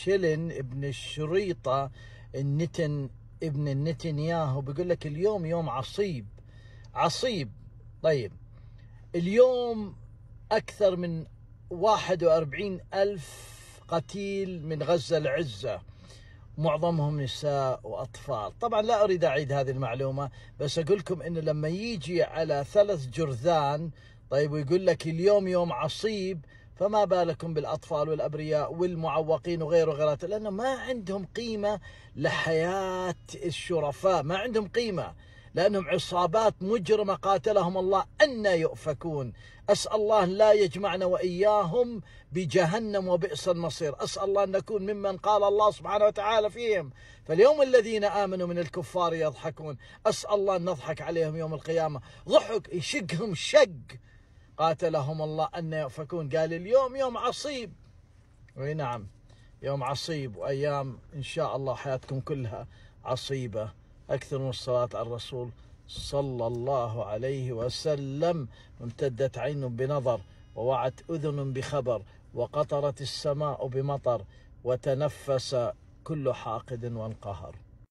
شلن ابن الشريطة النتن ابن النتنياهو بيقول لك اليوم يوم عصيب عصيب طيب اليوم أكثر من 41 ألف قتيل من غزة العزة معظمهم نساء وأطفال طبعا لا أريد أعيد هذه المعلومة بس أقول لكم أنه لما يجي على ثلاث جرذان طيب ويقول لك اليوم يوم عصيب فما بالكم بالأطفال والأبرياء والمعوقين وغيره وغيرات لأنه ما عندهم قيمة لحياة الشرفاء ما عندهم قيمة لأنهم عصابات مجرمة قاتلهم الله أن يؤفكون أسأل الله لا يجمعنا وإياهم بجهنم وبئس المصير أسأل الله أن نكون ممن قال الله سبحانه وتعالى فيهم فاليوم الذين آمنوا من الكفار يضحكون أسأل الله أن نضحك عليهم يوم القيامة ضحك يشقهم شق قاتلهم الله أن يؤفكون قال اليوم يوم عصيب اي نعم يوم عصيب وايام ان شاء الله حياتكم كلها عصيبه اكثر من الصلاه على الرسول صلى الله عليه وسلم امتدت عين بنظر ووعت اذن بخبر وقطرت السماء بمطر وتنفس كل حاقد وانقهر